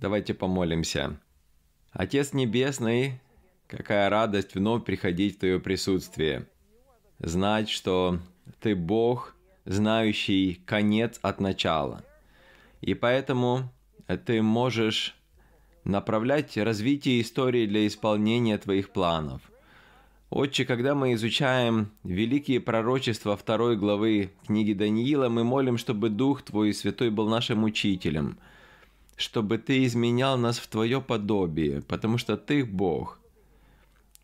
Давайте помолимся. Отец Небесный, какая радость вновь приходить в Твое присутствие. Знать, что Ты Бог, знающий конец от начала. И поэтому Ты можешь направлять развитие истории для исполнения Твоих планов. Отче, когда мы изучаем великие пророчества второй главы книги Даниила, мы молим, чтобы Дух Твой Святой был нашим учителем – чтобы ты изменял нас в твое подобие, потому что ты Бог.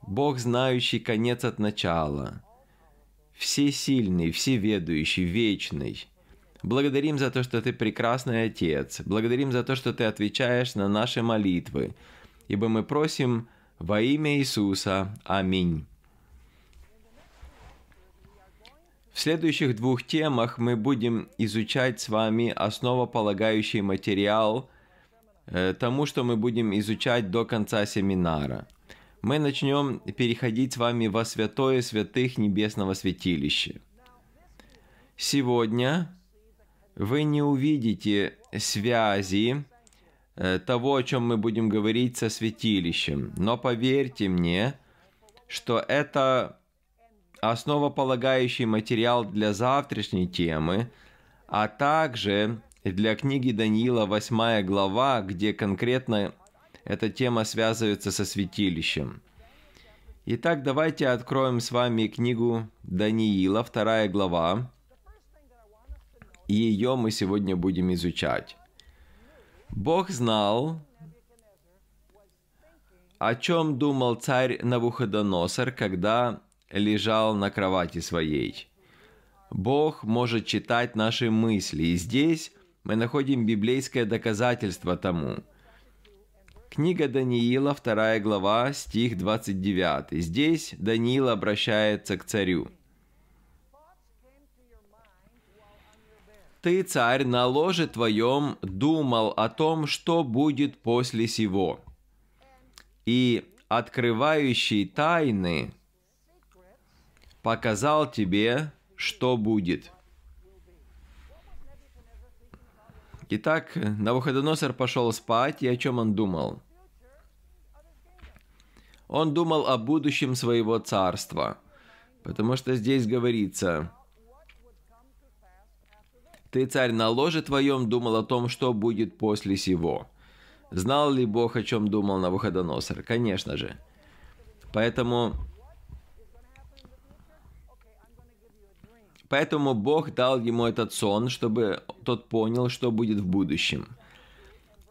Бог, знающий конец от начала. Всесильный, всеведущий, вечный. Благодарим за то, что ты прекрасный Отец. Благодарим за то, что ты отвечаешь на наши молитвы. Ибо мы просим во имя Иисуса. Аминь. В следующих двух темах мы будем изучать с вами основополагающий материал Э, тому, что мы будем изучать до конца семинара. Мы начнем переходить с вами во святое святых небесного святилища. Сегодня вы не увидите связи э, того, о чем мы будем говорить со святилищем, но поверьте мне, что это основополагающий материал для завтрашней темы, а также для книги Даниила 8 глава, где конкретно эта тема связывается со святилищем. Итак, давайте откроем с вами книгу Даниила, вторая глава, и ее мы сегодня будем изучать. Бог знал, о чем думал царь Навуходоносор, когда лежал на кровати своей. Бог может читать наши мысли, и здесь мы находим библейское доказательство тому. Книга Даниила, 2 глава, стих 29. Здесь Даниил обращается к царю. «Ты, царь, на ложе твоем думал о том, что будет после сего, и открывающий тайны показал тебе, что будет». Итак, Навуходоносор пошел спать, и о чем он думал? Он думал о будущем своего царства, потому что здесь говорится, «Ты, царь, на ложе твоем думал о том, что будет после сего». Знал ли Бог, о чем думал Навуходоносор? Конечно же. Поэтому Поэтому Бог дал ему этот сон, чтобы тот понял, что будет в будущем.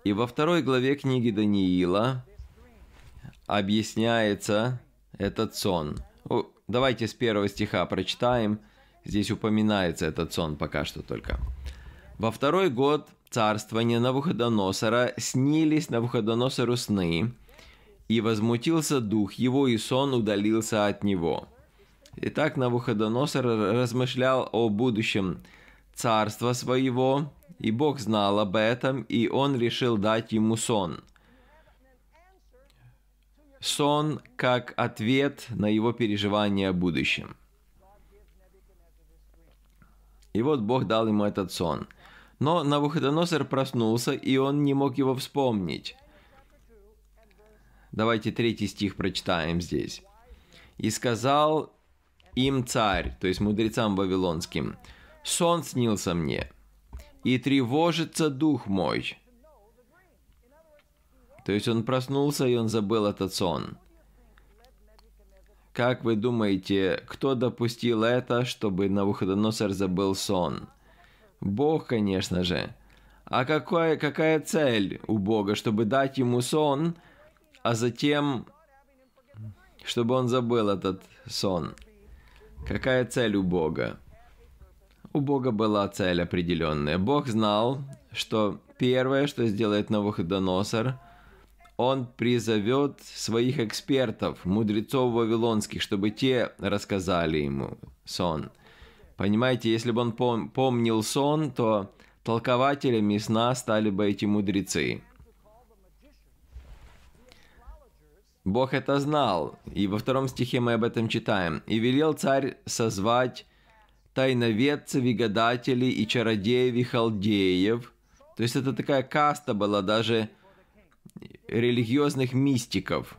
И во второй главе книги Даниила объясняется этот сон. О, давайте с первого стиха прочитаем. Здесь упоминается этот сон пока что только. Во второй год царствования Навуходоносора снились Навуходоносору сны, и возмутился дух его, и сон удалился от него – Итак, Навуходоносор размышлял о будущем царства своего, и Бог знал об этом, и он решил дать ему сон. Сон как ответ на его переживания о будущем. И вот Бог дал ему этот сон. Но Навуходоносор проснулся, и он не мог его вспомнить. Давайте третий стих прочитаем здесь. «И сказал им царь, то есть мудрецам вавилонским, сон снился мне, и тревожится дух мой. То есть он проснулся, и он забыл этот сон. Как вы думаете, кто допустил это, чтобы Навуходоносор забыл сон? Бог, конечно же. А какая, какая цель у Бога, чтобы дать ему сон, а затем, чтобы он забыл этот сон? Какая цель у Бога? У Бога была цель определенная. Бог знал, что первое, что сделает Навуходоносор, он призовет своих экспертов, мудрецов вавилонских, чтобы те рассказали ему сон. Понимаете, если бы он помнил сон, то толкователями сна стали бы эти мудрецы – Бог это знал, и во втором стихе мы об этом читаем. «И велел царь созвать тайноведцев и гадателей, и чародеев, и халдеев». То есть это такая каста была даже религиозных мистиков.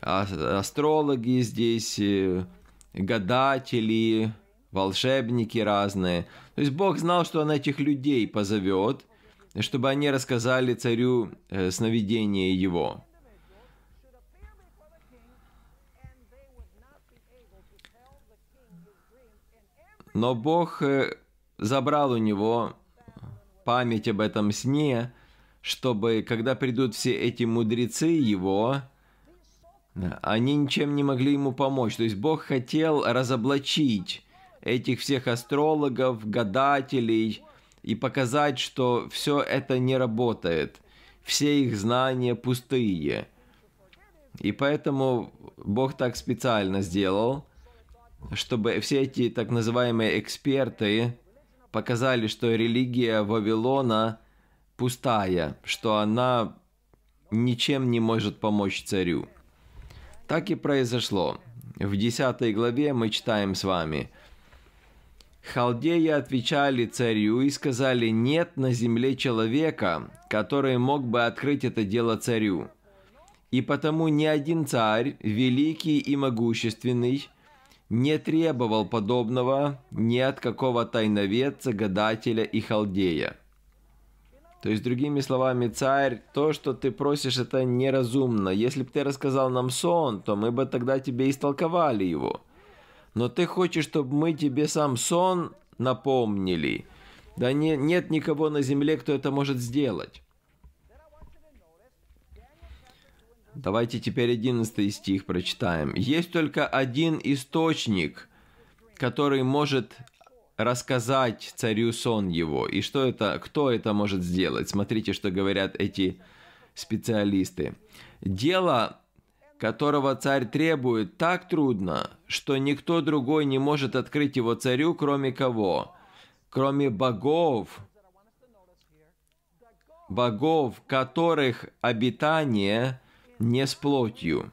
Астрологи здесь, э, гадатели, волшебники разные. То есть Бог знал, что он этих людей позовет, чтобы они рассказали царю э, сновидение его. Но Бог э, забрал у него память об этом сне, чтобы, когда придут все эти мудрецы его, они ничем не могли ему помочь. То есть Бог хотел разоблачить этих всех астрологов, гадателей и показать, что все это не работает. Все их знания пустые. И поэтому Бог так специально сделал – чтобы все эти так называемые эксперты показали, что религия Вавилона пустая, что она ничем не может помочь царю. Так и произошло. В 10 главе мы читаем с вами. Халдеи отвечали царю и сказали, нет на земле человека, который мог бы открыть это дело царю. И потому ни один царь, великий и могущественный, не требовал подобного ни от какого тайноведца, гадателя и халдея. То есть, другими словами, царь, то, что ты просишь, это неразумно. Если бы ты рассказал нам сон, то мы бы тогда тебе истолковали его. Но ты хочешь, чтобы мы тебе сам сон напомнили. Да не, нет никого на земле, кто это может сделать. Давайте теперь 11 стих прочитаем. Есть только один источник, который может рассказать царю сон его. И что это, кто это может сделать? Смотрите, что говорят эти специалисты. Дело, которого царь требует, так трудно, что никто другой не может открыть его царю, кроме кого? Кроме богов, богов, которых обитание не с плотью.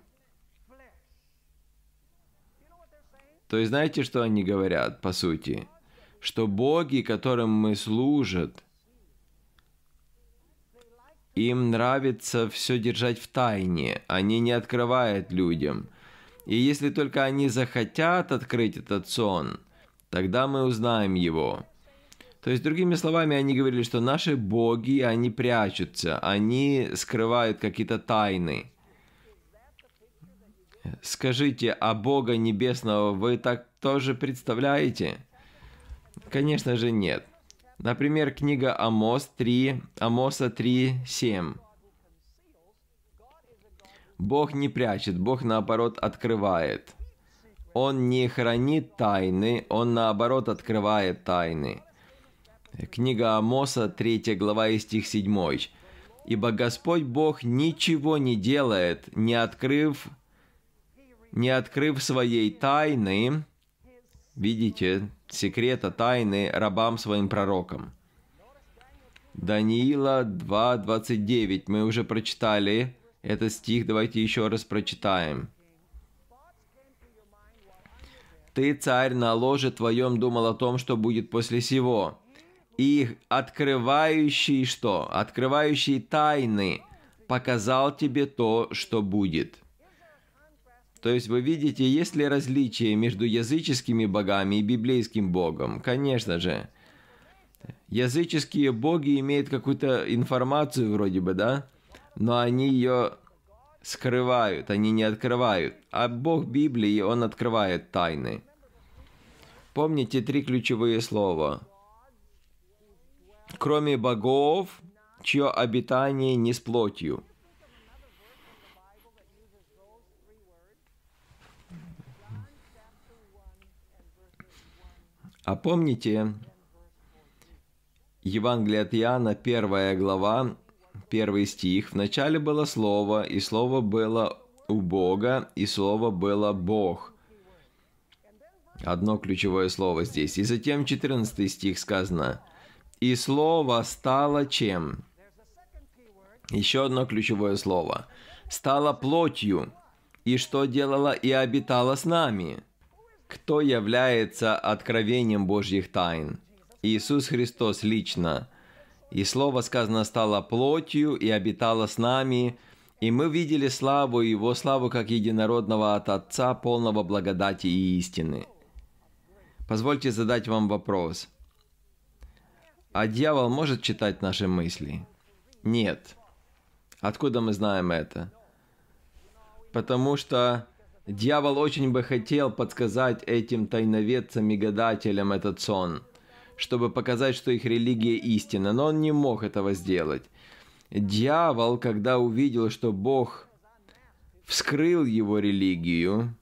То есть знаете, что они говорят, по сути? Что боги, которым мы служат, им нравится все держать в тайне, они не открывают людям. И если только они захотят открыть этот сон, тогда мы узнаем его. То есть, другими словами, они говорили, что наши боги, они прячутся, они скрывают какие-то тайны. Скажите, а Бога Небесного вы так тоже представляете? Конечно же нет. Например, книга Амос 3, Амоса 3, 7. Бог не прячет, Бог наоборот открывает. Он не хранит тайны, он наоборот открывает тайны. Книга Амоса, 3 глава и стих 7. «Ибо Господь Бог ничего не делает, не открыв не открыв своей тайны, видите, секрета тайны рабам своим пророкам. Даниила 2.29, мы уже прочитали этот стих, давайте еще раз прочитаем. «Ты, царь, на ложе твоем думал о том, что будет после сего, и открывающий что? Открывающий тайны показал тебе то, что будет». То есть вы видите, есть ли различие между языческими богами и библейским богом? Конечно же. Языческие боги имеют какую-то информацию вроде бы, да? Но они ее скрывают, они не открывают. А бог Библии, он открывает тайны. Помните три ключевые слова. Кроме богов, чье обитание не с плотью – А помните Евангелие от Иоанна, первая глава, первый стих. «Вначале было Слово, и Слово было у Бога, и Слово было Бог». Одно ключевое слово здесь. И затем 14 стих сказано «И Слово стало чем?» Еще одно ключевое слово. «Стало плотью, и что делала и обитала с нами?» кто является откровением Божьих тайн. Иисус Христос лично. И Слово сказано стало плотью и обитало с нами, и мы видели славу Его славу как единородного от Отца, полного благодати и истины. Позвольте задать вам вопрос. А дьявол может читать наши мысли? Нет. Откуда мы знаем это? Потому что Дьявол очень бы хотел подсказать этим тайноведцам и гадателям этот сон, чтобы показать, что их религия истина, но он не мог этого сделать. Дьявол, когда увидел, что Бог вскрыл его религию,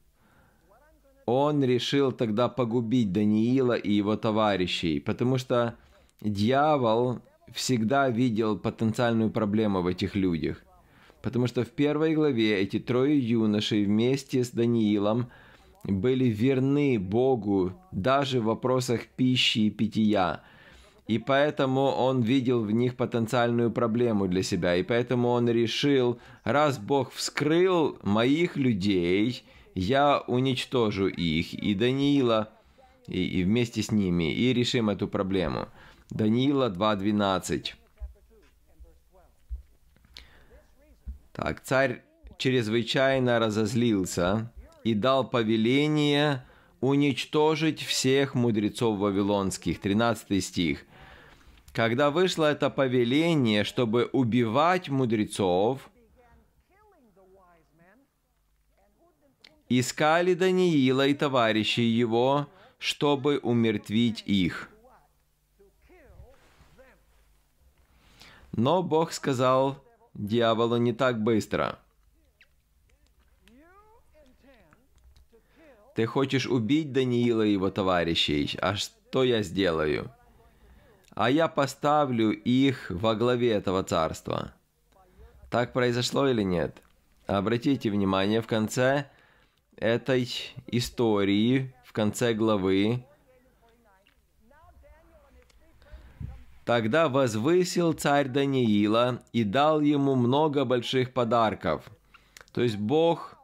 он решил тогда погубить Даниила и его товарищей, потому что дьявол всегда видел потенциальную проблему в этих людях потому что в первой главе эти трое юношей вместе с Даниилом были верны Богу даже в вопросах пищи и питья. И поэтому он видел в них потенциальную проблему для себя. И поэтому он решил, раз Бог вскрыл моих людей, я уничтожу их и Даниила, и, и вместе с ними, и решим эту проблему. Даниила 2.12. Так, царь чрезвычайно разозлился и дал повеление уничтожить всех мудрецов вавилонских. 13 стих. Когда вышло это повеление, чтобы убивать мудрецов, искали Даниила и товарищей его, чтобы умертвить их. Но Бог сказал дьяволу а не так быстро. Ты хочешь убить Даниила и его товарищей, а что я сделаю? А я поставлю их во главе этого царства. Так произошло или нет? Обратите внимание, в конце этой истории, в конце главы, Тогда возвысил царь Даниила и дал ему много больших подарков. То есть Бог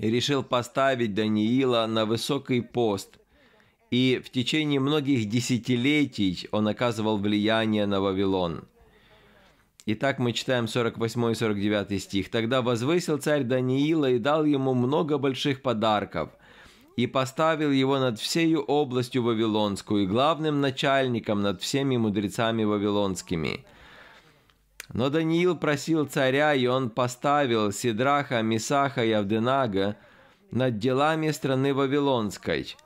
решил поставить Даниила на высокий пост, и в течение многих десятилетий он оказывал влияние на Вавилон. Итак, мы читаем 48 и 49 стих. «Тогда возвысил царь Даниила и дал ему много больших подарков – и поставил его над всею областью Вавилонскую и главным начальником над всеми мудрецами вавилонскими. Но Даниил просил царя, и он поставил Сидраха, Мисаха и Авденага над делами страны Вавилонской,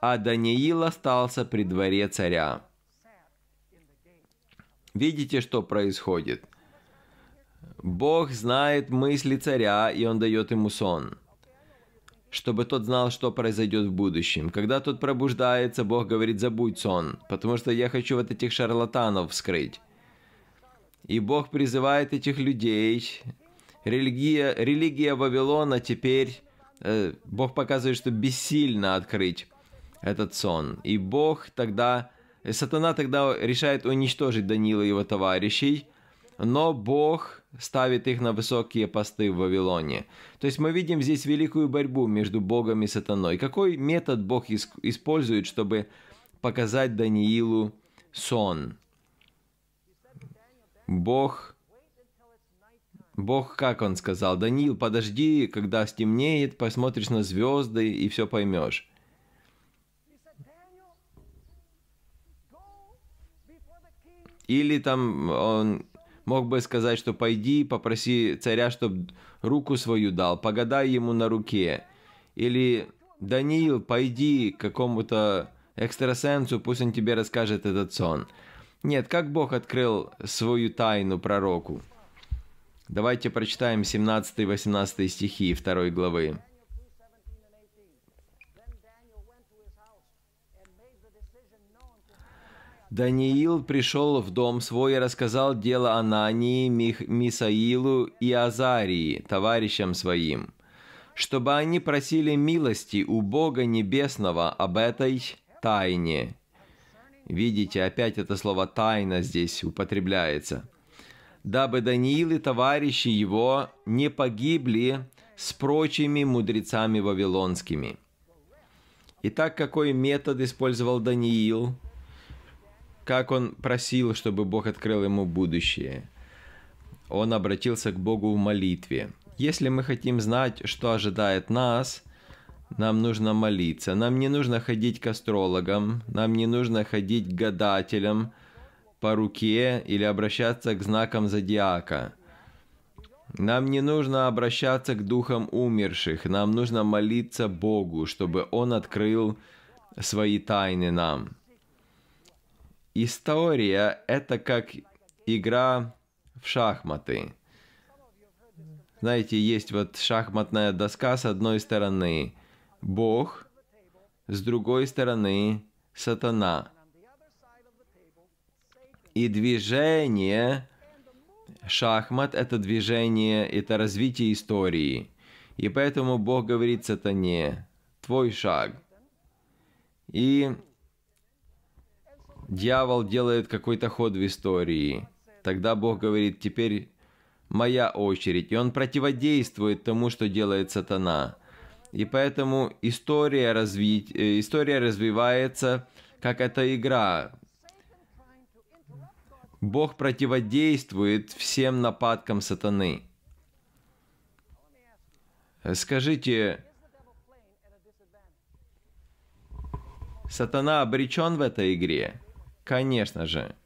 а Даниил остался при дворе царя. Видите, что происходит? Бог знает мысли царя, и он дает ему сон – чтобы тот знал, что произойдет в будущем. Когда тот пробуждается, Бог говорит, забудь сон, потому что я хочу вот этих шарлатанов вскрыть. И Бог призывает этих людей. Религия, религия Вавилона теперь... Э, Бог показывает, что бессильно открыть этот сон. И Бог тогда... Сатана тогда решает уничтожить Данила и его товарищей, но Бог ставит их на высокие посты в Вавилоне. То есть мы видим здесь великую борьбу между Богом и сатаной. Какой метод Бог использует, чтобы показать Даниилу сон? Бог, Бог, как он сказал, Даниил, подожди, когда стемнеет, посмотришь на звезды и все поймешь. Или там он Мог бы сказать, что пойди, попроси царя, чтобы руку свою дал, погадай ему на руке. Или «Даниил, пойди к какому-то экстрасенсу, пусть он тебе расскажет этот сон». Нет, как Бог открыл свою тайну пророку? Давайте прочитаем 17-18 стихи 2 главы. Даниил пришел в дом свой и рассказал дело Анании, Мих, Мисаилу и Азарии, товарищам своим, чтобы они просили милости у Бога Небесного об этой тайне. Видите, опять это слово «тайна» здесь употребляется. «Дабы Даниил и товарищи его не погибли с прочими мудрецами вавилонскими». Итак, какой метод использовал Даниил – как он просил, чтобы Бог открыл ему будущее. Он обратился к Богу в молитве. Если мы хотим знать, что ожидает нас, нам нужно молиться. Нам не нужно ходить к астрологам, нам не нужно ходить к гадателям по руке или обращаться к знакам зодиака. Нам не нужно обращаться к духам умерших, нам нужно молиться Богу, чтобы Он открыл свои тайны нам история — это как игра в шахматы. Знаете, есть вот шахматная доска с одной стороны Бог, с другой стороны Сатана. И движение шахмат — это движение, это развитие истории. И поэтому Бог говорит сатане, твой шаг. И Дьявол делает какой-то ход в истории. Тогда Бог говорит, теперь моя очередь. И он противодействует тому, что делает сатана. И поэтому история, разви... Э, история развивается, как эта игра. Бог противодействует всем нападкам сатаны. Скажите, сатана обречен в этой игре? Конечно же.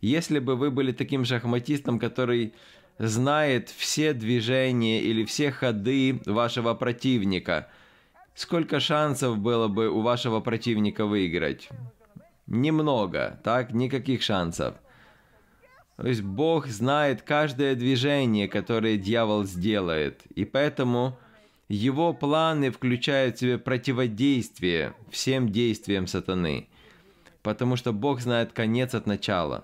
Если бы вы были таким шахматистом, который знает все движения или все ходы вашего противника, сколько шансов было бы у вашего противника выиграть? Немного, так? Никаких шансов. То есть Бог знает каждое движение, которое дьявол сделает, и поэтому его планы включают в себя противодействие всем действиям сатаны – потому что Бог знает конец от начала.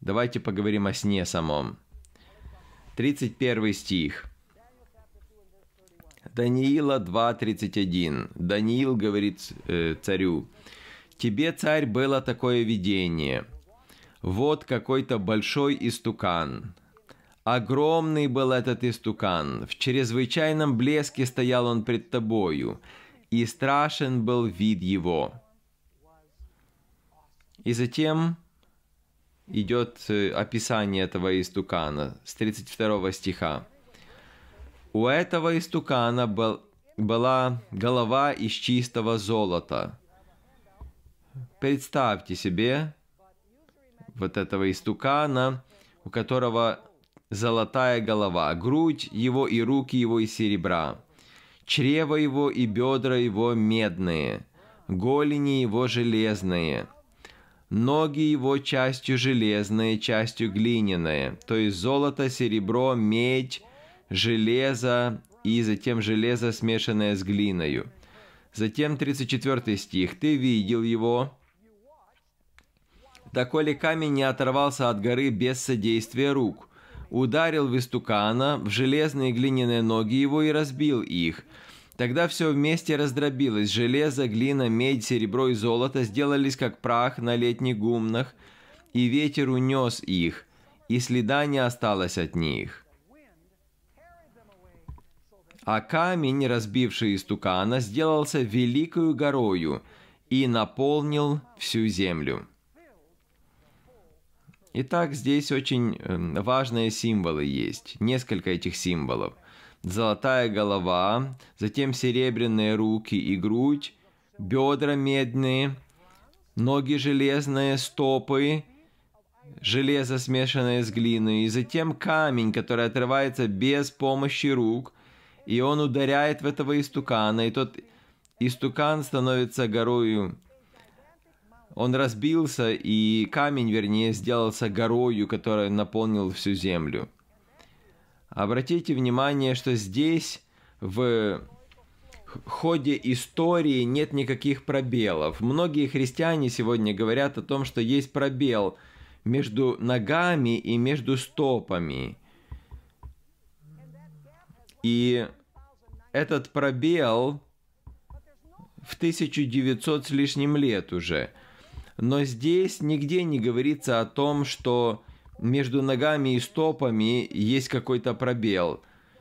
Давайте поговорим о сне самом. 31 стих. Даниила 2.31. Даниил говорит э, царю, «Тебе, царь, было такое видение. Вот какой-то большой истукан, Огромный был этот истукан, в чрезвычайном блеске стоял он пред тобою, и страшен был вид его. И затем идет э, описание этого истукана с 32 стиха. У этого истукана был, была голова из чистого золота. Представьте себе вот этого истукана, у которого золотая голова, грудь его и руки его из серебра, чрево его и бедра его медные, голени его железные – Ноги его частью железные, частью глиняные, то есть золото, серебро, медь, железо и затем железо, смешанное с глиною. Затем 34 стих. «Ты видел его, доколе камень не оторвался от горы без содействия рук. Ударил в истукана в железные глиняные ноги его и разбил их. Тогда все вместе раздробилось. Железо, глина, медь, серебро и золото сделались как прах на летних гумнах, и ветер унес их, и следа не осталось от них. А камень, разбивший истукана, сделался великою горою и наполнил всю землю. Итак, здесь очень эм, важные символы есть, несколько этих символов золотая голова, затем серебряные руки и грудь, бедра медные, ноги железные, стопы, железо, смешанное с глиной, и затем камень, который отрывается без помощи рук, и он ударяет в этого истукана, и тот истукан становится горою. Он разбился, и камень, вернее, сделался горою, которая наполнил всю землю. Обратите внимание, что здесь в ходе истории нет никаких пробелов. Многие христиане сегодня говорят о том, что есть пробел между ногами и между стопами. И этот пробел в 1900 с лишним лет уже. Но здесь нигде не говорится о том, что между ногами и стопами есть какой-то пробел.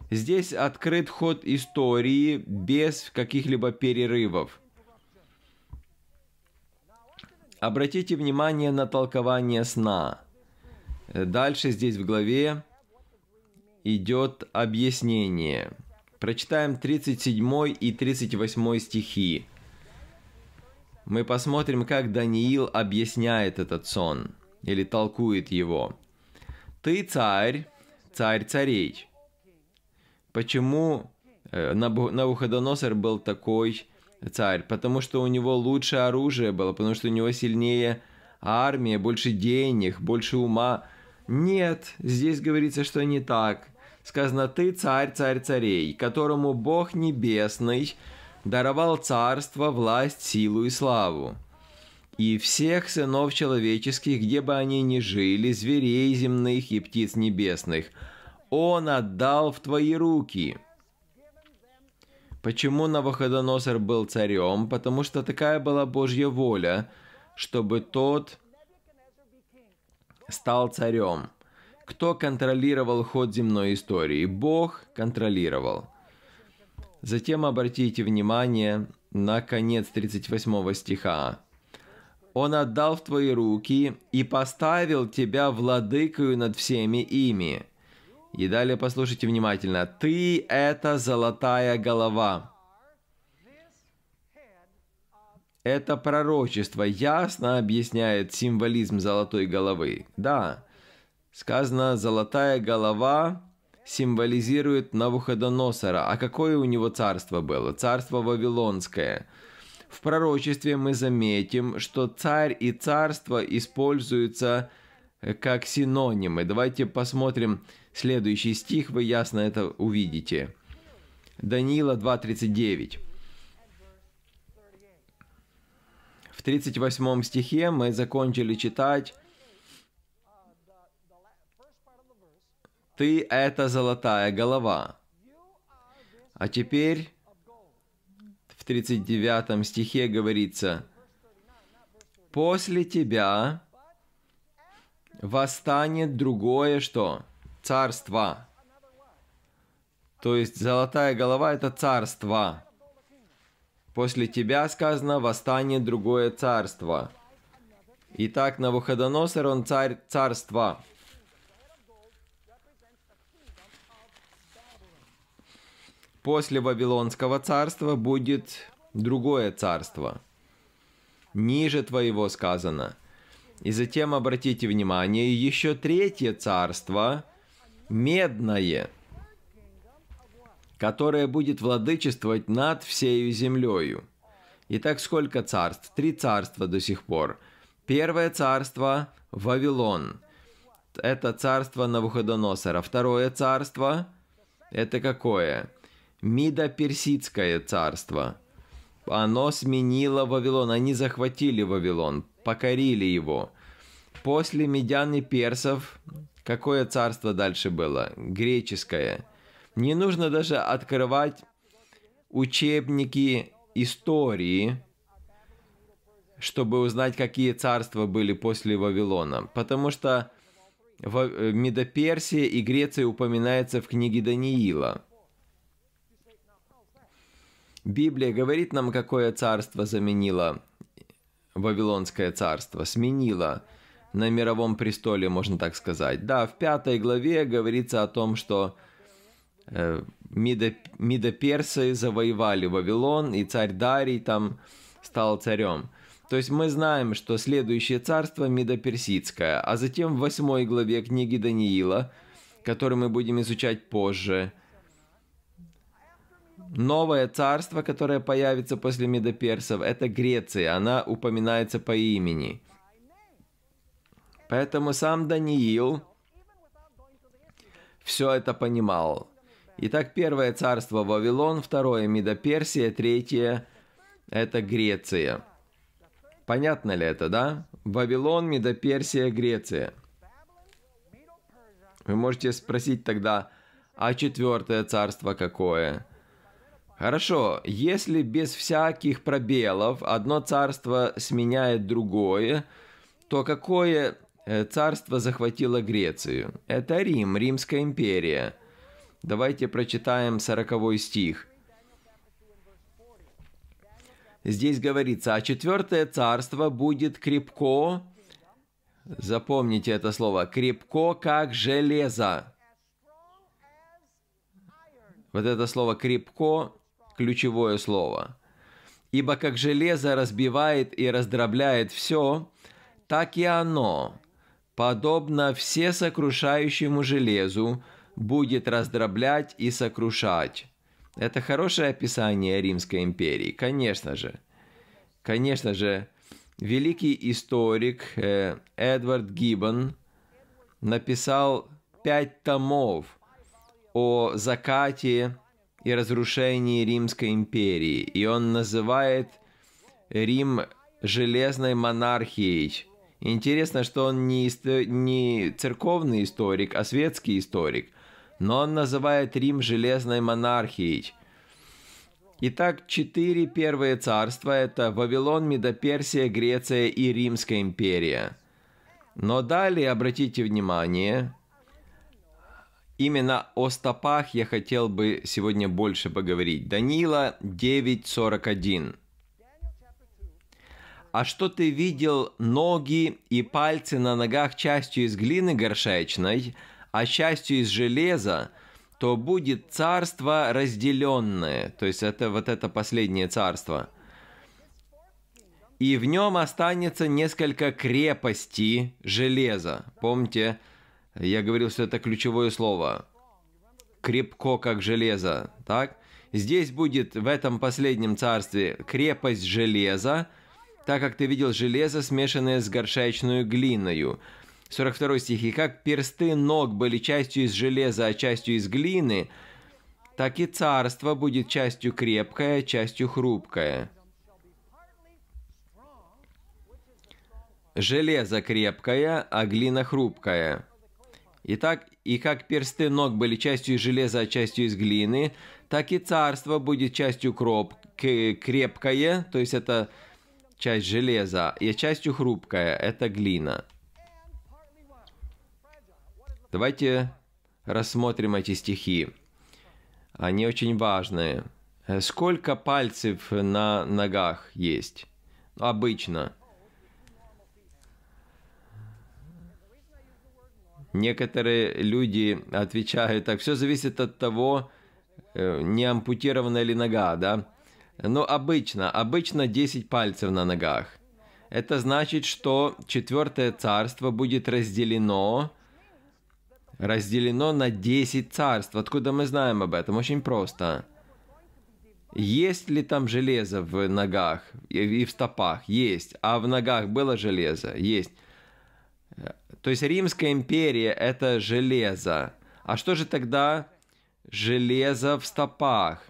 Здесь открыт ход истории без каких-либо перерывов. Обратите внимание на толкование сна. Дальше здесь в главе идет объяснение. Прочитаем 37 и 38 стихи. Мы посмотрим, как Даниил объясняет этот сон или толкует его ты царь, царь царей. Почему э, Навуходоносор был такой царь? Потому что у него лучшее оружие было, потому что у него сильнее армия, больше денег, больше ума. Нет, здесь говорится, что не так. Сказано, ты царь, царь царей, которому Бог Небесный даровал царство, власть, силу и славу и всех сынов человеческих, где бы они ни жили, зверей земных и птиц небесных, он отдал в твои руки». Почему Навуходоносор был царем? Потому что такая была Божья воля, чтобы тот стал царем. Кто контролировал ход земной истории? Бог контролировал. Затем обратите внимание на конец 38 стиха. Он отдал в твои руки и поставил тебя владыкою над всеми ими». И далее послушайте внимательно. «Ты — это золотая голова». Это пророчество ясно объясняет символизм золотой головы. Да, сказано «золотая голова» символизирует Навуходоносора. А какое у него царство было? Царство Вавилонское – в пророчестве мы заметим, что царь и царство используются э, как синонимы. Давайте посмотрим следующий стих, вы ясно это увидите. Даниила 2.39. В 38 стихе мы закончили читать «Ты – это золотая голова». А теперь в 39 стихе говорится, «После тебя восстанет другое что? Царство». То есть золотая голова – это царство. После тебя, сказано, восстанет другое царство. Итак, Навуходоносор, он царь царства. После Вавилонского царства будет другое царство. Ниже твоего сказано. И затем обратите внимание, еще третье царство, медное, которое будет владычествовать над всею землею. Итак, сколько царств? Три царства до сих пор. Первое царство – Вавилон. Это царство Навуходоносора. Второе царство – это какое? Мидо-Персидское царство. Оно сменило Вавилон, они захватили Вавилон, покорили его. После медян и персов, какое царство дальше было? Греческое. Не нужно даже открывать учебники истории, чтобы узнать, какие царства были после Вавилона. Потому что э, Медоперсия и Греция упоминаются в книге Даниила – Библия говорит нам, какое царство заменило Вавилонское царство, сменило на мировом престоле, можно так сказать. Да, в пятой главе говорится о том, что э, Мидоперсы завоевали Вавилон, и царь Дарий там стал царем. То есть мы знаем, что следующее царство мидоперсидское, а затем в восьмой главе книги Даниила, который мы будем изучать позже, новое царство, которое появится после медоперсов, это Греция. Она упоминается по имени. Поэтому сам Даниил все это понимал. Итак, первое царство Вавилон, второе Медоперсия, третье – это Греция. Понятно ли это, да? Вавилон, Медоперсия, Греция. Вы можете спросить тогда, а четвертое царство какое? Хорошо, если без всяких пробелов одно царство сменяет другое, то какое э, царство захватило Грецию? Это Рим, Римская империя. Давайте прочитаем сороковой стих. Здесь говорится, а четвертое царство будет крепко, запомните это слово, крепко как железо. Вот это слово крепко ключевое слово. Ибо как железо разбивает и раздробляет все, так и оно, подобно всесокрушающему железу, будет раздроблять и сокрушать. Это хорошее описание Римской империи, конечно же. Конечно же, великий историк э, Эдвард Гиббон написал пять томов о закате и разрушении Римской империи, и он называет Рим железной монархией. Интересно, что он не, исто... не церковный историк, а светский историк, но он называет Рим железной монархией. Итак, четыре первые царства – это Вавилон, Медоперсия, Греция и Римская империя. Но далее, обратите внимание – Именно о стопах я хотел бы сегодня больше поговорить. Данила 9.41. «А что ты видел ноги и пальцы на ногах частью из глины горшечной, а частью из железа, то будет царство разделенное». То есть это вот это последнее царство. «И в нем останется несколько крепости железа». Помните, я говорил, что это ключевое слово. Крепко, как железо. Так? Здесь будет в этом последнем царстве крепость железа, так как ты видел железо, смешанное с горшечную глиною. 42 стих. «И как персты ног были частью из железа, а частью из глины, так и царство будет частью крепкое, частью хрупкое». Железо крепкое, а глина хрупкая. Итак, и как персты ног были частью из железа, а частью из глины, так и царство будет частью кроп, крепкое, то есть это часть железа, и частью хрупкая, это глина. Давайте рассмотрим эти стихи. Они очень важные. Сколько пальцев на ногах есть? Обычно. Некоторые люди отвечают так, все зависит от того, э, не ампутирована ли нога, да? Но обычно, обычно 10 пальцев на ногах. Это значит, что четвертое царство будет разделено, разделено на 10 царств. Откуда мы знаем об этом? Очень просто. Есть ли там железо в ногах и в стопах? Есть. А в ногах было железо? Есть. То есть Римская империя – это железо. А что же тогда железо в стопах?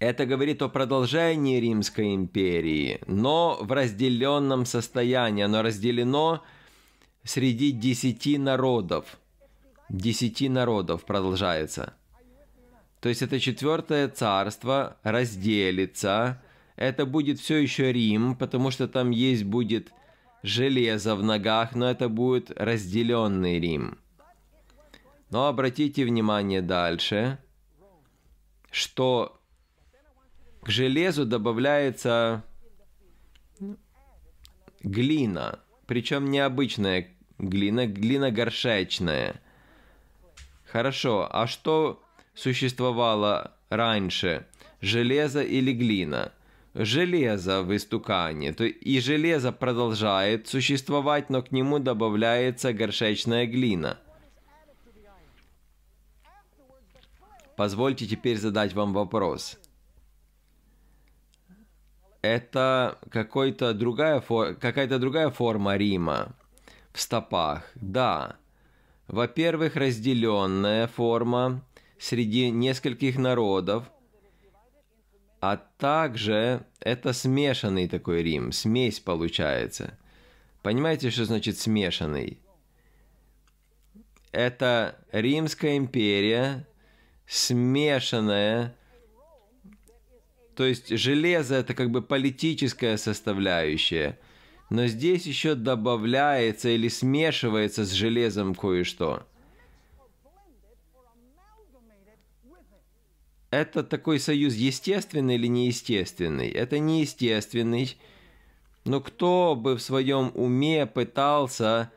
Это говорит о продолжении Римской империи, но в разделенном состоянии. Оно разделено среди десяти народов. Десяти народов продолжается. То есть это четвертое царство разделится. Это будет все еще Рим, потому что там есть будет железо в ногах, но это будет разделенный Рим. Но обратите внимание дальше, что к железу добавляется глина, причем необычная глина, глина горшечная. Хорошо, а что существовало раньше, железо или глина? железо в истукане, то и железо продолжает существовать, но к нему добавляется горшечная глина. Позвольте теперь задать вам вопрос. Это какой-то другая какая-то другая форма Рима в стопах. Да. Во-первых, разделенная форма среди нескольких народов – а также это смешанный такой рим, смесь получается. Понимаете, что значит смешанный? Это Римская империя, смешанная, то есть железо это как бы политическая составляющая, но здесь еще добавляется или смешивается с железом кое-что. это такой союз естественный или неестественный? Это неестественный. Но кто бы в своем уме пытался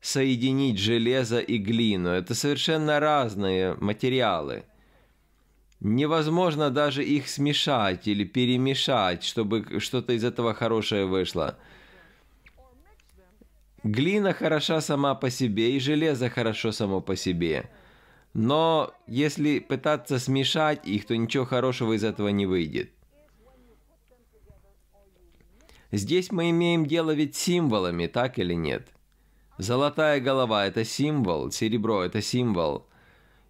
соединить железо и глину? Это совершенно разные материалы. Невозможно даже их смешать или перемешать, чтобы что-то из этого хорошее вышло. Глина хороша сама по себе, и железо хорошо само по себе – но если пытаться смешать их, то ничего хорошего из этого не выйдет. Здесь мы имеем дело ведь с символами, так или нет? Золотая голова – это символ, серебро – это символ,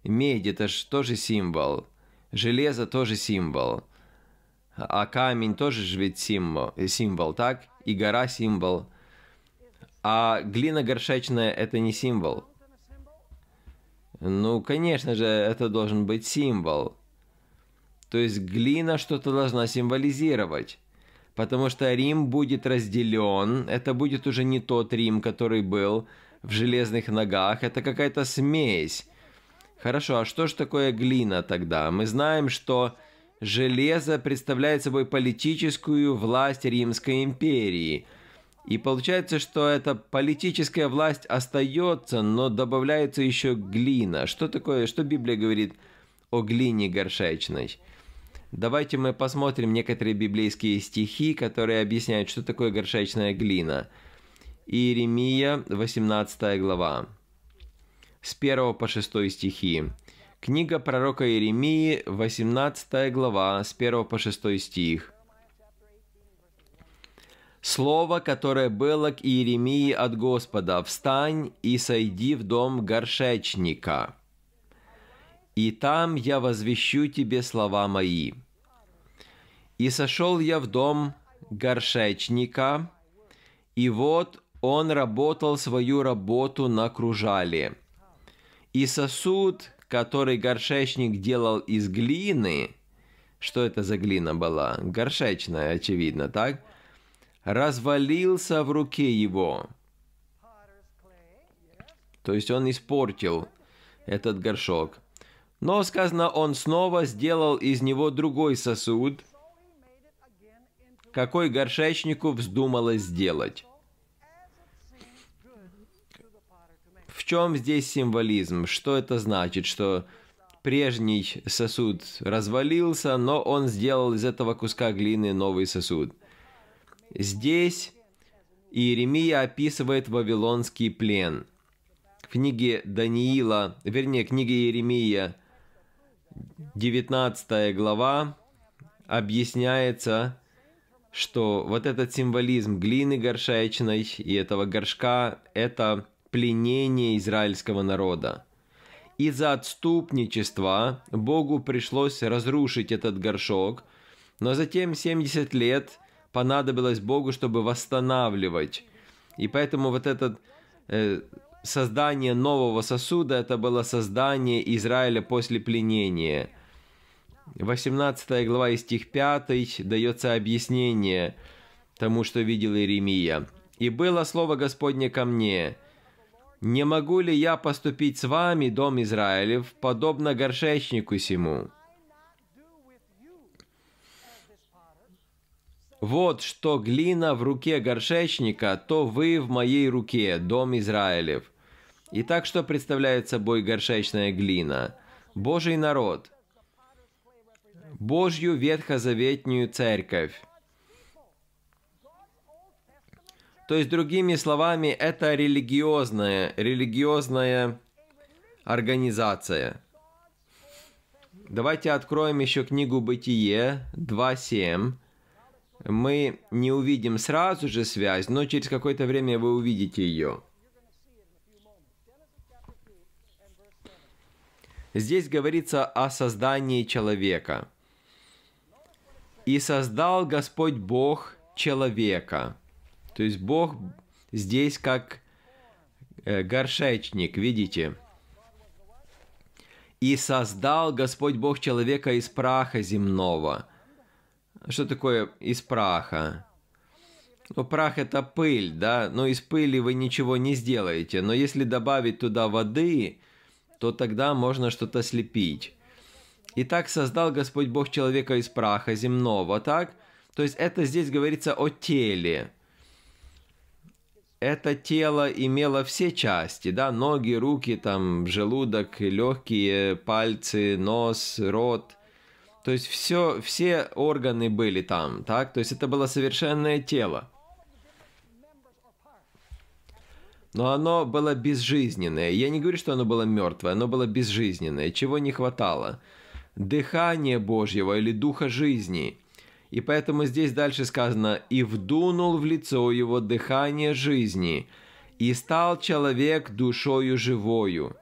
медь – это ж тоже символ, железо – тоже символ, а камень тоже же ведь символ, символ, так? И гора – символ. А глина горшечная – это не символ. Ну, конечно же, это должен быть символ. То есть глина что-то должна символизировать. Потому что Рим будет разделен, это будет уже не тот Рим, который был в железных ногах, это какая-то смесь. Хорошо, а что же такое глина тогда? Мы знаем, что железо представляет собой политическую власть Римской империи – и получается, что эта политическая власть остается, но добавляется еще глина. Что такое, что Библия говорит о глине горшечной? Давайте мы посмотрим некоторые библейские стихи, которые объясняют, что такое горшечная глина. Иеремия, 18 глава, с 1 по 6 стихи. Книга пророка Иеремии, 18 глава, с 1 по 6 стих. Слово, которое было к Иеремии от Господа «Встань и сойди в дом горшечника, и там я возвещу тебе слова мои». И сошел я в дом горшечника, и вот он работал свою работу на кружале. И сосуд, который горшечник делал из глины, что это за глина была? Горшечная, очевидно, так? развалился в руке его. То есть он испортил этот горшок. Но, сказано, он снова сделал из него другой сосуд, какой горшечнику вздумалось сделать. В чем здесь символизм? Что это значит? Что прежний сосуд развалился, но он сделал из этого куска глины новый сосуд – Здесь Иеремия описывает вавилонский плен. В книге Даниила, вернее, книге Иеремия, 19 глава, объясняется, что вот этот символизм глины горшечной и этого горшка – это пленение израильского народа. Из-за отступничества Богу пришлось разрушить этот горшок, но затем 70 лет – понадобилось Богу, чтобы восстанавливать. И поэтому вот это э, создание нового сосуда, это было создание Израиля после пленения. 18 глава из стих 5 дается объяснение тому, что видел Иеремия. «И было слово Господне ко мне, не могу ли я поступить с вами, дом Израилев, подобно горшечнику сему? «Вот что глина в руке горшечника, то вы в моей руке, дом Израилев». И так что представляет собой горшечная глина? Божий народ, Божью ветхозаветнюю церковь. То есть, другими словами, это религиозная, религиозная организация. Давайте откроем еще книгу «Бытие» 2.7 мы не увидим сразу же связь, но через какое-то время вы увидите ее. Здесь говорится о создании человека. «И создал Господь Бог человека». То есть Бог здесь как э, горшечник, видите? «И создал Господь Бог человека из праха земного» Что такое из праха? Ну, прах это пыль, да, но ну, из пыли вы ничего не сделаете. Но если добавить туда воды, то тогда можно что-то слепить. И так создал Господь Бог человека из праха земного, так? То есть это здесь говорится о теле. Это тело имело все части, да, ноги, руки, там, желудок, легкие, пальцы, нос, рот, то есть все, все органы были там, так? То есть это было совершенное тело. Но оно было безжизненное. Я не говорю, что оно было мертвое, оно было безжизненное. Чего не хватало? Дыхание Божьего или Духа жизни. И поэтому здесь дальше сказано «И вдунул в лицо его дыхание жизни, и стал человек душою живою».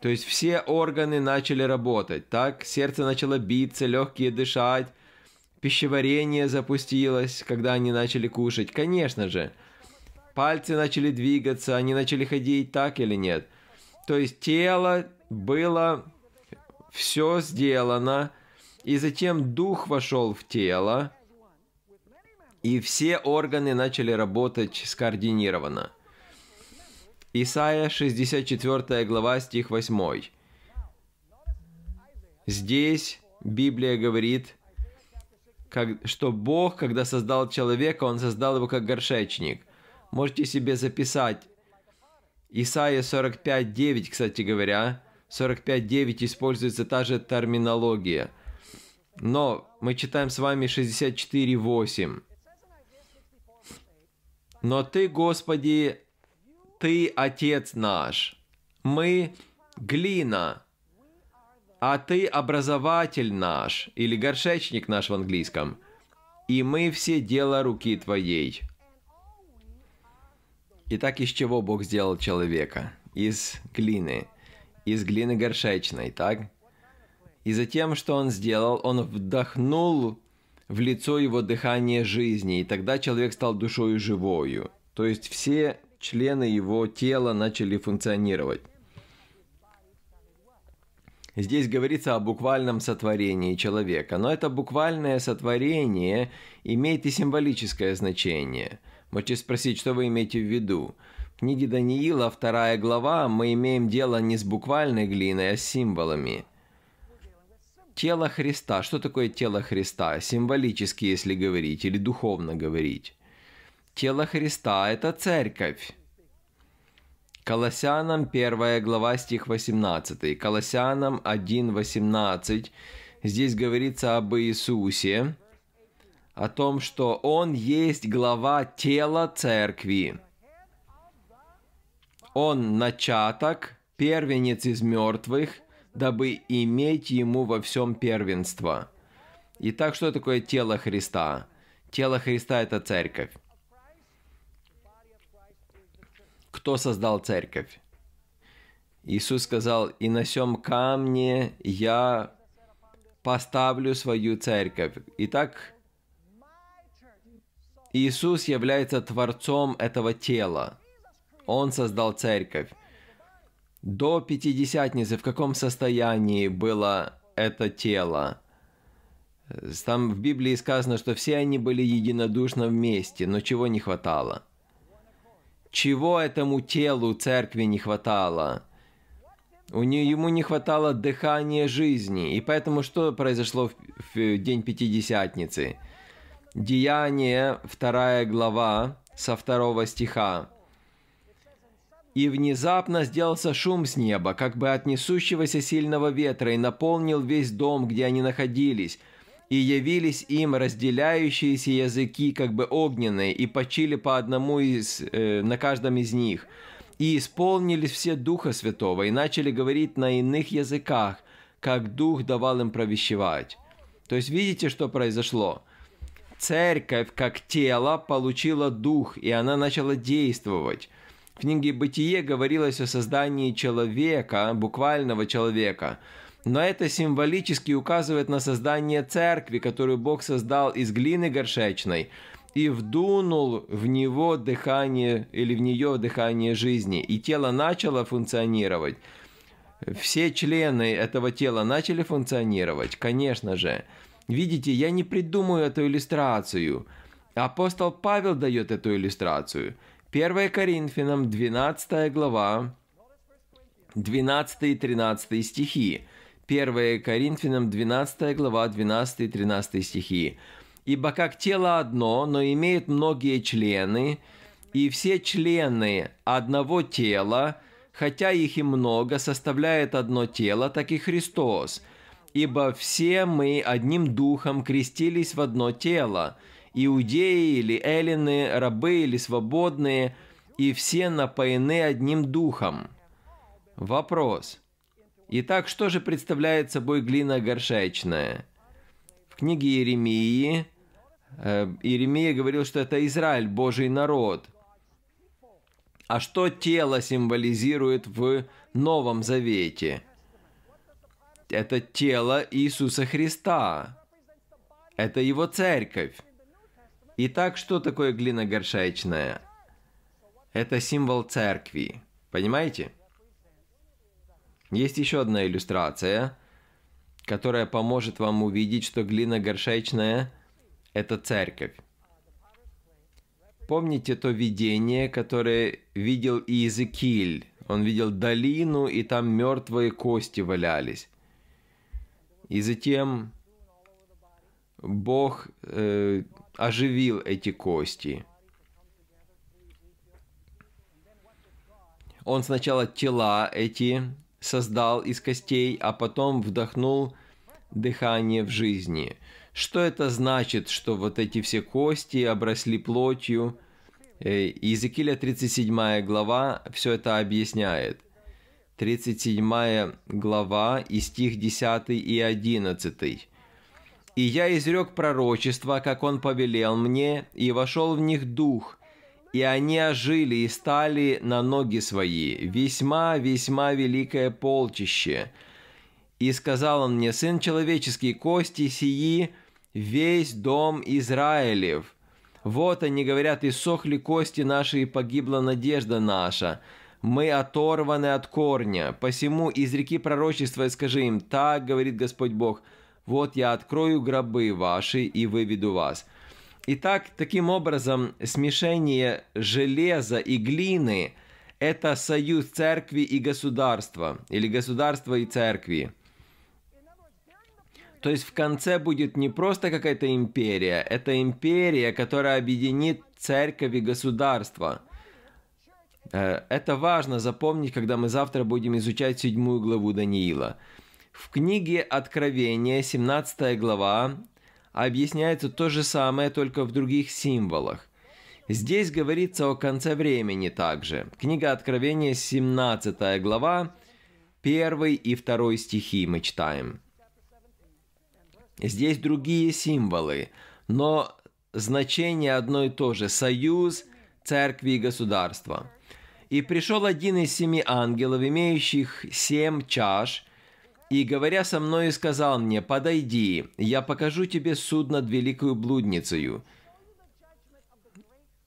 То есть все органы начали работать, так? Сердце начало биться, легкие дышать, пищеварение запустилось, когда они начали кушать, конечно же. Пальцы начали двигаться, они начали ходить, так или нет? То есть тело было все сделано, и затем дух вошел в тело, и все органы начали работать скоординированно. Исайя 64 глава, стих 8. Здесь Библия говорит, что Бог, когда создал человека, Он создал его как горшечник. Можете себе записать. Исайя 45.9, кстати говоря. 45.9 используется та же терминология. Но мы читаем с вами 64.8. «Но Ты, Господи, ты Отец наш, мы глина, а Ты образователь наш, или горшечник наш в английском, и мы все дело руки Твоей. Итак, из чего Бог сделал человека? Из глины. Из глины горшечной, так? И затем, что он сделал? Он вдохнул в лицо его дыхание жизни, и тогда человек стал душою живою. То есть все члены его тела начали функционировать. Здесь говорится о буквальном сотворении человека, но это буквальное сотворение имеет и символическое значение. Можете спросить, что вы имеете в виду? В книге Даниила, вторая глава, мы имеем дело не с буквальной глиной, а с символами. Тело Христа. Что такое тело Христа? Символически, если говорить, или духовно говорить. Тело Христа – это церковь. Колоссянам 1 глава стих 18. Колоссянам 1, 18. Здесь говорится об Иисусе, о том, что Он есть глава тела церкви. Он начаток, первенец из мертвых, дабы иметь ему во всем первенство. Итак, что такое тело Христа? Тело Христа – это церковь. кто создал церковь. Иисус сказал, «И на сём камне я поставлю свою церковь». Итак, Иисус является Творцом этого тела. Он создал церковь. До Пятидесятницы в каком состоянии было это тело? Там в Библии сказано, что все они были единодушно вместе, но чего не хватало – чего этому телу церкви не хватало. У нее, ему не хватало дыхания жизни. И поэтому что произошло в, в день Пятидесятницы? Деяние, вторая глава, со второго стиха. И внезапно сделался шум с неба, как бы от несущегося сильного ветра, и наполнил весь дом, где они находились и явились им разделяющиеся языки, как бы огненные, и почили по одному из, э, на каждом из них. И исполнились все Духа Святого, и начали говорить на иных языках, как Дух давал им провещевать. То есть видите, что произошло? Церковь, как тело, получила Дух, и она начала действовать. В книге «Бытие» говорилось о создании человека, буквального человека – но это символически указывает на создание церкви, которую Бог создал из глины горшечной и вдунул в него дыхание или в нее дыхание жизни, и тело начало функционировать. Все члены этого тела начали функционировать, конечно же. Видите, я не придумаю эту иллюстрацию. Апостол Павел дает эту иллюстрацию. 1 Коринфянам 12 глава, 12 и 13 стихи. 1 Коринфянам 12 глава 12-13 стихи. «Ибо как тело одно, но имеет многие члены, и все члены одного тела, хотя их и много, составляет одно тело, так и Христос. Ибо все мы одним духом крестились в одно тело, иудеи или эллины, рабы или свободные, и все напоены одним духом». Вопрос – Итак, что же представляет собой глина горшечная? В книге Иеремии э, Иеремия говорил, что это Израиль, Божий народ. А что тело символизирует в Новом Завете? Это тело Иисуса Христа. Это его церковь. Итак, что такое глина горшечная? Это символ церкви. Понимаете? Есть еще одна иллюстрация, которая поможет вам увидеть, что глина горшечная – это церковь. Помните то видение, которое видел Иезекииль? Он видел долину, и там мертвые кости валялись. И затем Бог э, оживил эти кости. Он сначала тела эти создал из костей, а потом вдохнул дыхание в жизни. Что это значит, что вот эти все кости обросли плотью? Э, Иезекииля 37 глава все это объясняет. 37 глава и стих 10 и 11. «И я изрек пророчество, как он повелел мне, и вошел в них дух, и они ожили и стали на ноги свои, весьма-весьма великое полчище. И сказал он мне, сын человеческий, кости сии, весь дом Израилев. Вот они говорят, и сохли кости наши, и погибла надежда наша. Мы оторваны от корня, посему из реки пророчества и скажи им, так говорит Господь Бог, вот я открою гробы ваши и выведу вас». Итак, таким образом, смешение железа и глины – это союз церкви и государства, или государства и церкви. То есть в конце будет не просто какая-то империя, это империя, которая объединит церковь и государство. Э, это важно запомнить, когда мы завтра будем изучать седьмую главу Даниила. В книге Откровения, 17 глава, а объясняется то же самое, только в других символах. Здесь говорится о конце времени также. Книга Откровения, 17 глава, 1 и 2 стихи мы читаем. Здесь другие символы, но значение одно и то же – союз, церкви и государства. «И пришел один из семи ангелов, имеющих семь чаш – и, говоря со мной, сказал мне, «Подойди, я покажу тебе суд над великую блудницею».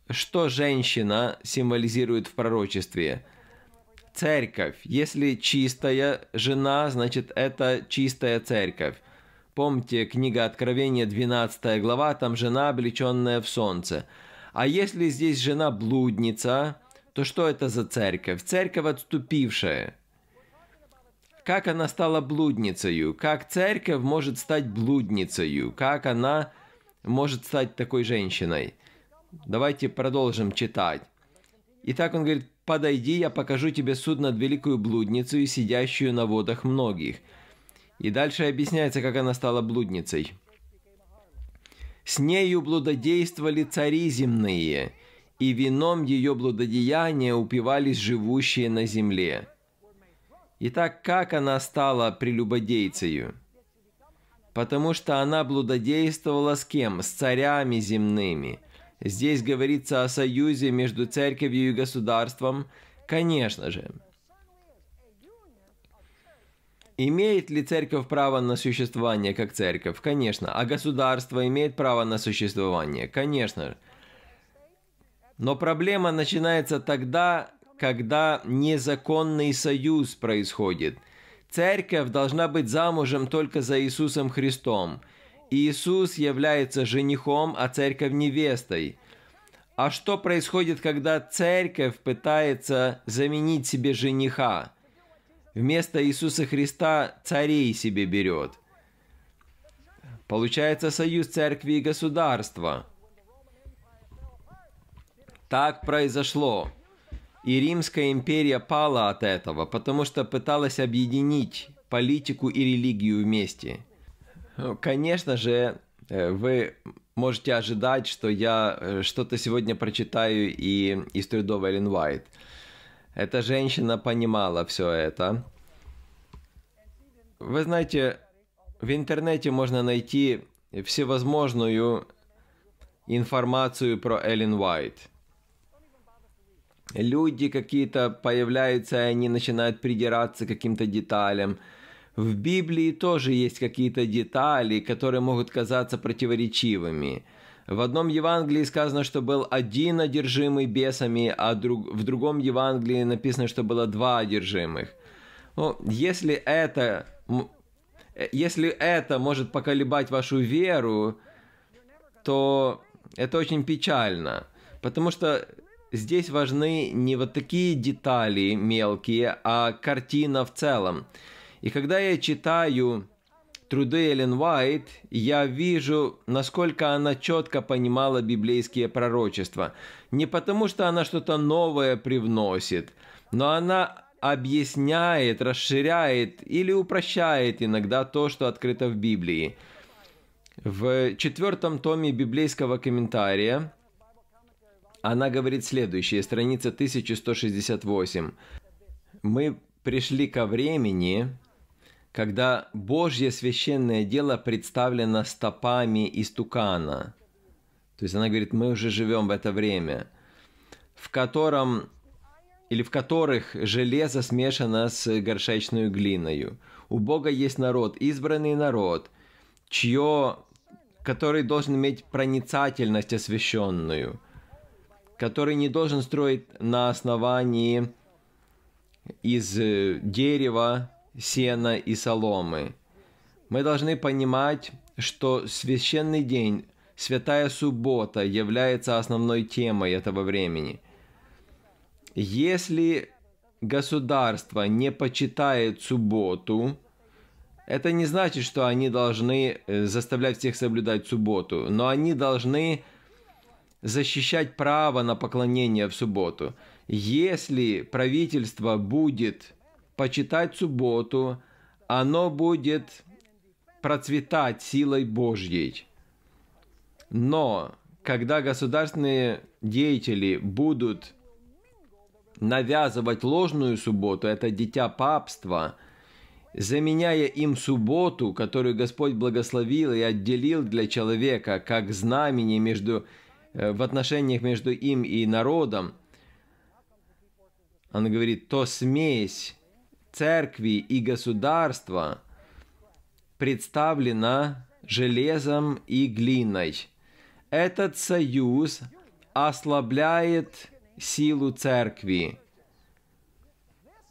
Что женщина символизирует в пророчестве? Церковь. Если чистая жена, значит, это чистая церковь. Помните, книга Откровения, 12 глава, там жена, облеченная в солнце. А если здесь жена блудница, то что это за церковь? Церковь отступившая как она стала блудницею, как церковь может стать блудницею, как она может стать такой женщиной. Давайте продолжим читать. Итак, он говорит, «Подойди, я покажу тебе суд над великую блудницей, сидящую на водах многих». И дальше объясняется, как она стала блудницей. «С нею блудодействовали цари земные, и вином ее блудодеяния упивались живущие на земле. Итак, как она стала прелюбодейцею? Потому что она блудодействовала с кем? С царями земными. Здесь говорится о союзе между церковью и государством. Конечно же. Имеет ли церковь право на существование как церковь? Конечно. А государство имеет право на существование? Конечно. Но проблема начинается тогда, когда незаконный союз происходит. Церковь должна быть замужем только за Иисусом Христом. Иисус является женихом, а церковь невестой. А что происходит, когда церковь пытается заменить себе жениха? Вместо Иисуса Христа царей себе берет. Получается союз церкви и государства. Так произошло. И Римская империя пала от этого, потому что пыталась объединить политику и религию вместе. Ну, конечно же, э, вы можете ожидать, что я э, что-то сегодня прочитаю и историю Дова Эллен Уайт. Эта женщина понимала все это. Вы знаете, в интернете можно найти всевозможную информацию про Эллен Уайт – люди какие-то появляются, и они начинают придираться к каким-то деталям. В Библии тоже есть какие-то детали, которые могут казаться противоречивыми. В одном Евангелии сказано, что был один одержимый бесами, а друг, в другом Евангелии написано, что было два одержимых. Ну, если это, э, если это может поколебать вашу веру, то это очень печально. Потому что здесь важны не вот такие детали мелкие, а картина в целом. И когда я читаю труды Эллен Уайт, я вижу, насколько она четко понимала библейские пророчества. Не потому, что она что-то новое привносит, но она объясняет, расширяет или упрощает иногда то, что открыто в Библии. В четвертом томе библейского комментария она говорит следующее, страница 1168. «Мы пришли ко времени, когда Божье священное дело представлено стопами истукана». То есть она говорит, мы уже живем в это время, в котором или в которых железо смешано с горшечной глиною. У Бога есть народ, избранный народ, чье, который должен иметь проницательность освященную – который не должен строить на основании из э, дерева, сена и соломы. Мы должны понимать, что священный день, святая суббота является основной темой этого времени. Если государство не почитает субботу, это не значит, что они должны э, заставлять всех соблюдать субботу, но они должны защищать право на поклонение в субботу. Если правительство будет почитать субботу, оно будет процветать силой Божьей. Но когда государственные деятели будут навязывать ложную субботу, это дитя папства, заменяя им субботу, которую Господь благословил и отделил для человека как знамение между Э, в отношениях между им и народом, он говорит, то смесь церкви и государства представлена железом и глиной. Этот союз ослабляет силу церкви.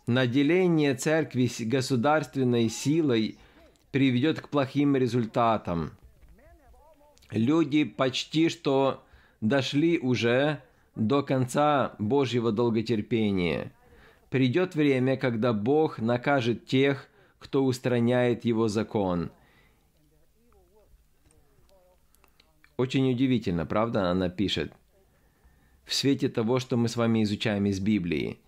Наделение церкви государственной силой приведет к плохим результатам. Люди почти что дошли уже до конца Божьего долготерпения. Придет время, когда Бог накажет тех, кто устраняет Его закон. Очень удивительно, правда, она пишет. В свете того, что мы с вами изучаем из Библии.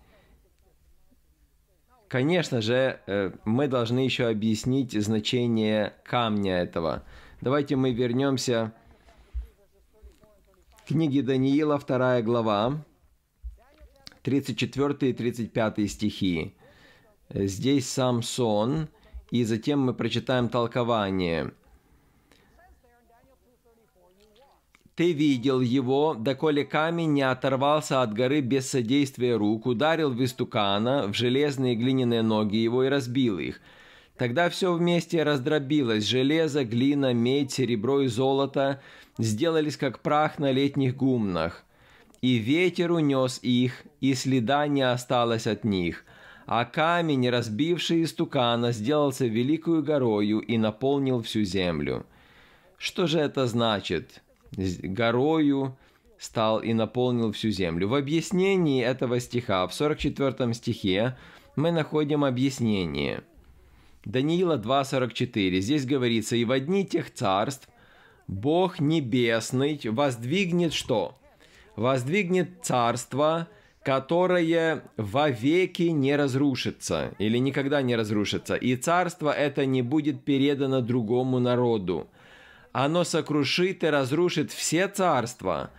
Конечно же, э, мы должны еще объяснить значение камня этого. Давайте мы вернемся Книги Даниила, 2 глава, 34 и 35 стихи. Здесь Самсон, и затем мы прочитаем толкование. Ты видел его, доколе камень не оторвался от горы без содействия рук, ударил в истукана, в железные глиняные ноги его и разбил их – Тогда все вместе раздробилось, железо, глина, медь, серебро и золото сделались как прах на летних гумнах. И ветер унес их, и следа не осталось от них. А камень, разбивший истукана, сделался великую горою и наполнил всю землю. Что же это значит? Горою стал и наполнил всю землю. В объяснении этого стиха, в 44 стихе, мы находим объяснение – Даниила 2.44. Здесь говорится, «И в одни тех царств Бог Небесный воздвигнет что? Воздвигнет царство, которое вовеки не разрушится или никогда не разрушится, и царство это не будет передано другому народу. Оно сокрушит и разрушит все царства,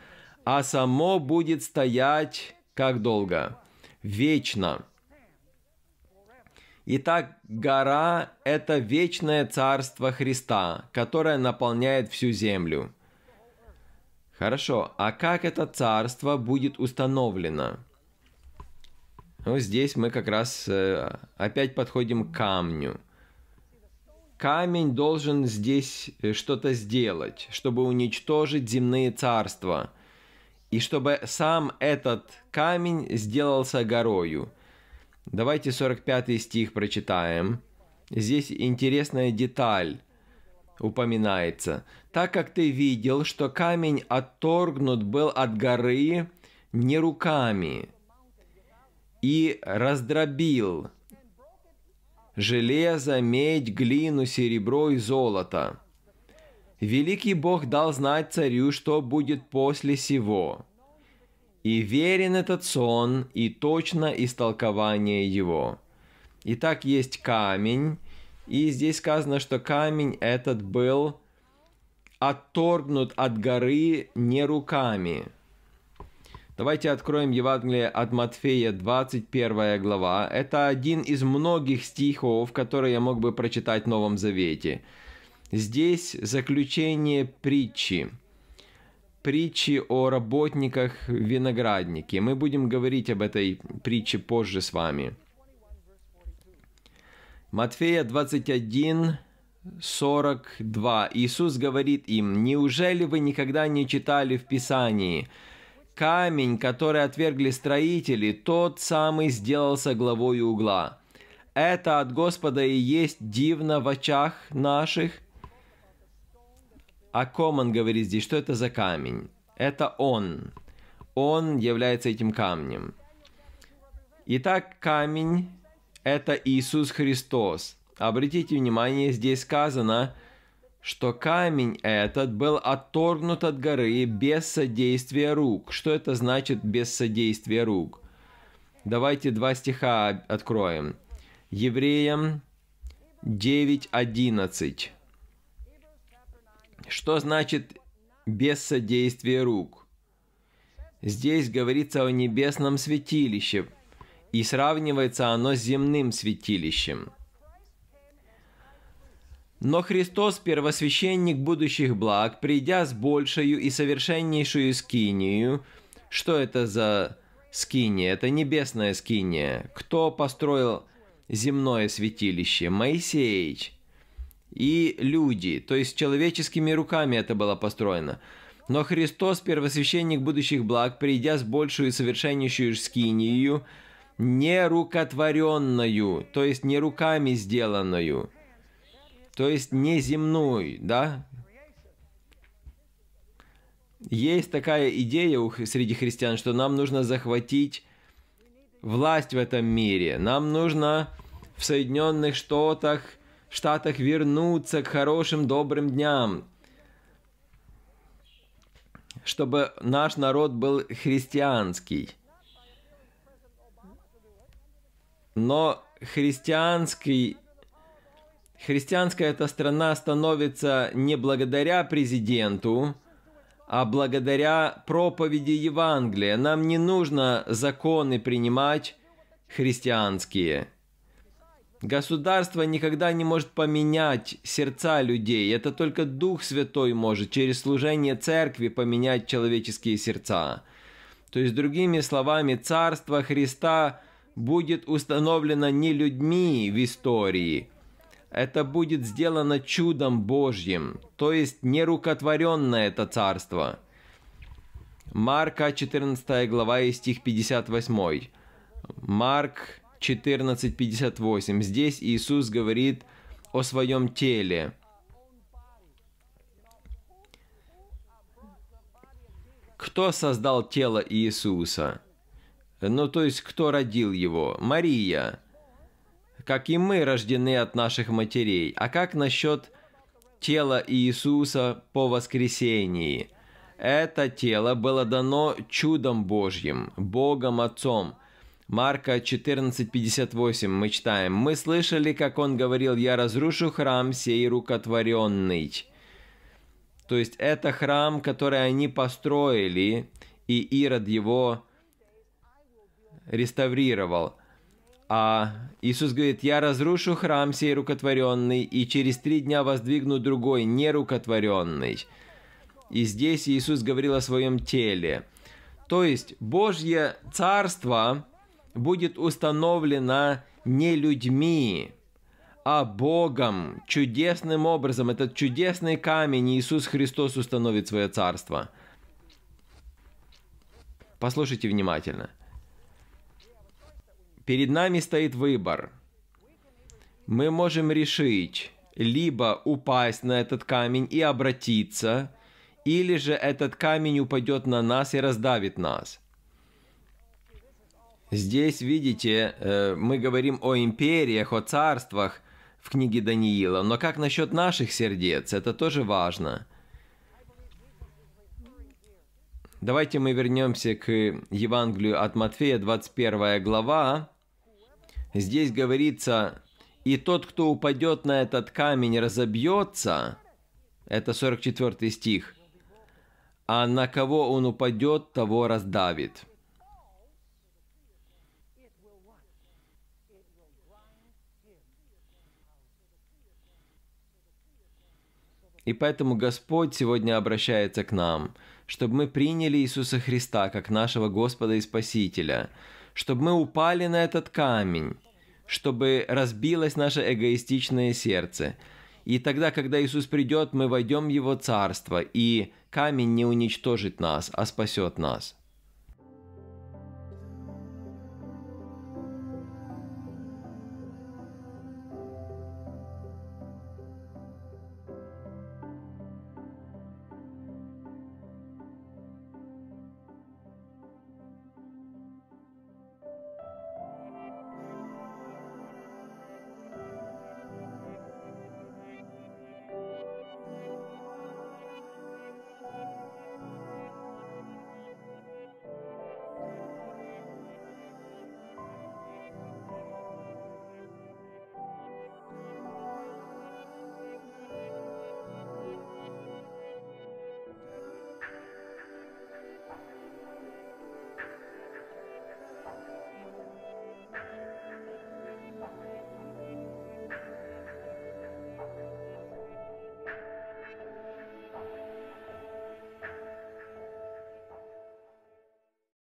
а само будет стоять как долго? Вечно. Итак, гора – это вечное царство Христа, которое наполняет всю землю. Хорошо, а как это царство будет установлено? Ну, здесь мы как раз э, опять подходим к камню. Камень должен здесь э, что-то сделать, чтобы уничтожить земные царства, и чтобы сам этот камень сделался горою – Давайте 45 стих прочитаем. Здесь интересная деталь упоминается. «Так как ты видел, что камень отторгнут был от горы не руками, и раздробил железо, медь, глину, серебро и золото. Великий Бог дал знать царю, что будет после сего. И верен этот сон, и точно истолкование его. Итак, есть камень, и здесь сказано, что камень этот был отторгнут от горы не руками. Давайте откроем Евангелие от Матфея, 21 глава. Это один из многих стихов, которые я мог бы прочитать в Новом Завете. Здесь заключение притчи притчи о работниках винограднике. Мы будем говорить об этой притче позже с вами. Матфея 21, 42. Иисус говорит им, «Неужели вы никогда не читали в Писании? Камень, который отвергли строители, тот самый сделался главой угла. Это от Господа и есть дивно в очах наших, о ком он говорит здесь? Что это за камень? Это он. Он является этим камнем. Итак, камень – это Иисус Христос. Обратите внимание, здесь сказано, что камень этот был отторгнут от горы без содействия рук. Что это значит без содействия рук? Давайте два стиха откроем. Евреям 9.11. Что значит «без содействия рук»? Здесь говорится о небесном святилище, и сравнивается оно с земным святилищем. Но Христос, первосвященник будущих благ, придя с большую и совершеннейшую скинию, что это за скиния? Это небесная скиния. Кто построил земное святилище? Моисеич – и люди, то есть человеческими руками это было построено. Но Христос, первосвященник будущих благ, придя с большую и совершеннейшую скинию, нерукотворенную, то есть не руками сделанную, то есть не земную, да? Есть такая идея у, среди христиан, что нам нужно захватить власть в этом мире. Нам нужно в Соединенных Штатах – Штатах вернуться к хорошим добрым дням, чтобы наш народ был христианский. Но христианский Христианская эта страна становится не благодаря президенту, а благодаря проповеди Евангелия. Нам не нужно законы принимать христианские – Государство никогда не может поменять сердца людей. Это только Дух Святой может через служение церкви поменять человеческие сердца. То есть, другими словами, Царство Христа будет установлено не людьми в истории. Это будет сделано чудом Божьим, то есть нерукотворенное это Царство. Марка 14 глава и стих 58. Марк 14.58. Здесь Иисус говорит о своем теле. Кто создал тело Иисуса? Ну, то есть, кто родил его? Мария. Как и мы рождены от наших матерей. А как насчет тела Иисуса по воскресении? Это тело было дано чудом Божьим, Богом Отцом – Марка 14.58 мы читаем. «Мы слышали, как он говорил, я разрушу храм сей рукотворенный». То есть это храм, который они построили, и Ирод его реставрировал. А Иисус говорит, «Я разрушу храм сей рукотворенный, и через три дня воздвигну другой, нерукотворенный». И здесь Иисус говорил о своем теле. То есть Божье Царство – будет установлена не людьми, а Богом, чудесным образом. Этот чудесный камень Иисус Христос установит свое царство. Послушайте внимательно. Перед нами стоит выбор. Мы можем решить, либо упасть на этот камень и обратиться, или же этот камень упадет на нас и раздавит нас. Здесь, видите, э, мы говорим о империях, о царствах в книге Даниила, но как насчет наших сердец? Это тоже важно. Давайте мы вернемся к Евангелию от Матфея, 21 глава. Здесь говорится, «И тот, кто упадет на этот камень, разобьется». Это 44 стих. «А на кого он упадет, того раздавит». И поэтому Господь сегодня обращается к нам, чтобы мы приняли Иисуса Христа как нашего Господа и Спасителя, чтобы мы упали на этот камень, чтобы разбилось наше эгоистичное сердце. И тогда, когда Иисус придет, мы войдем в Его Царство, и камень не уничтожит нас, а спасет нас.